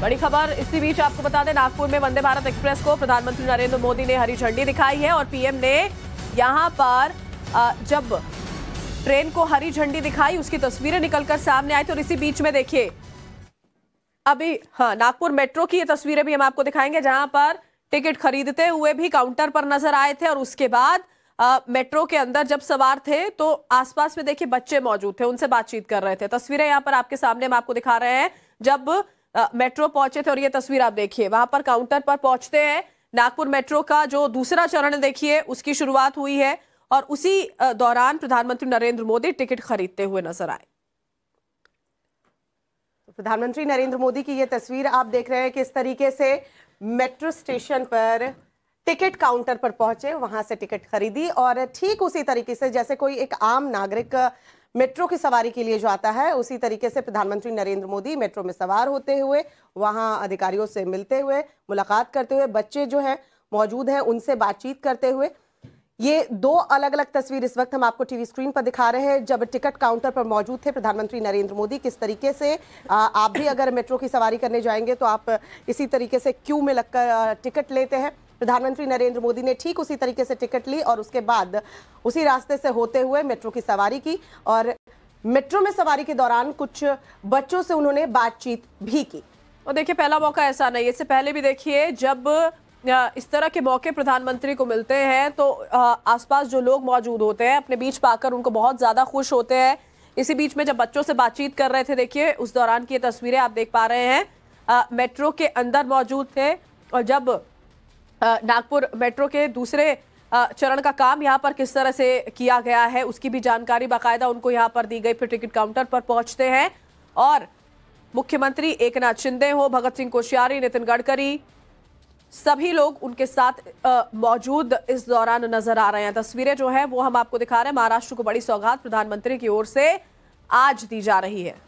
बड़ी खबर इसी बीच आपको बता दें नागपुर में वंदे भारत एक्सप्रेस को प्रधानमंत्री नरेंद्र मोदी ने हरी झंडी दिखाई है और पीएम ने यहां पर जब ट्रेन को हरी झंडी दिखाई उसकी तस्वीरें निकलकर सामने आई तो और इसी बीच में देखिए अभी हाँ नागपुर मेट्रो की ये तस्वीरें भी हम आपको दिखाएंगे जहां पर टिकट खरीदते हुए भी काउंटर पर नजर आए थे और उसके बाद आ, मेट्रो के अंदर जब सवार थे तो आसपास में देखिए बच्चे मौजूद थे उनसे बातचीत कर रहे थे तस्वीरें यहाँ पर आपके सामने हम आपको दिखा रहे हैं जब मेट्रो पहुंचे थे और ये तस्वीर आप देखिए वहां पर काउंटर पर पहुंचते हैं नागपुर मेट्रो का जो दूसरा चरण देखिए उसकी शुरुआत हुई है और उसी दौरान प्रधानमंत्री नरेंद्र मोदी टिकट खरीदते हुए नजर आए तो प्रधानमंत्री नरेंद्र मोदी की ये तस्वीर आप देख रहे हैं किस तरीके से मेट्रो स्टेशन पर टिकट काउंटर पर पहुंचे वहां से टिकट खरीदी और ठीक उसी तरीके से जैसे कोई एक आम नागरिक मेट्रो की सवारी के लिए जो आता है उसी तरीके से प्रधानमंत्री नरेंद्र मोदी मेट्रो में सवार होते हुए वहाँ अधिकारियों से मिलते हुए मुलाकात करते हुए बच्चे जो हैं मौजूद हैं उनसे बातचीत करते हुए ये दो अलग अलग तस्वीर इस वक्त हम आपको टीवी स्क्रीन पर दिखा रहे हैं जब टिकट काउंटर पर मौजूद थे प्रधानमंत्री नरेंद्र मोदी किस तरीके से आप भी अगर मेट्रो की सवारी करने जाएंगे तो आप इसी तरीके से क्यू में लगकर टिकट लेते हैं प्रधानमंत्री नरेंद्र मोदी ने ठीक उसी तरीके से टिकट ली और उसके बाद उसी रास्ते से होते हुए मेट्रो की सवारी की और मेट्रो में सवारी के दौरान कुछ बच्चों से उन्होंने बातचीत भी की और देखिए पहला मौका ऐसा नहीं इससे पहले भी देखिए जब इस तरह के मौके प्रधानमंत्री को मिलते हैं तो आसपास जो लोग मौजूद होते हैं अपने बीच पाकर उनको बहुत ज़्यादा खुश होते हैं इसी बीच में जब बच्चों से बातचीत कर रहे थे देखिए उस दौरान की ये तस्वीरें आप देख पा रहे हैं आ, मेट्रो के अंदर मौजूद थे और जब नागपुर मेट्रो के दूसरे चरण का काम यहाँ पर किस तरह से किया गया है उसकी भी जानकारी बाकायदा उनको यहाँ पर दी गई फिर टिकट काउंटर पर पहुंचते हैं और मुख्यमंत्री एकनाथ शिंदे हो भगत सिंह कोश्यारी नितिन गडकरी सभी लोग उनके साथ मौजूद इस दौरान नजर आ रहे हैं तस्वीरें जो है वो हम आपको दिखा रहे हैं महाराष्ट्र को बड़ी सौगात प्रधानमंत्री की ओर से आज दी जा रही है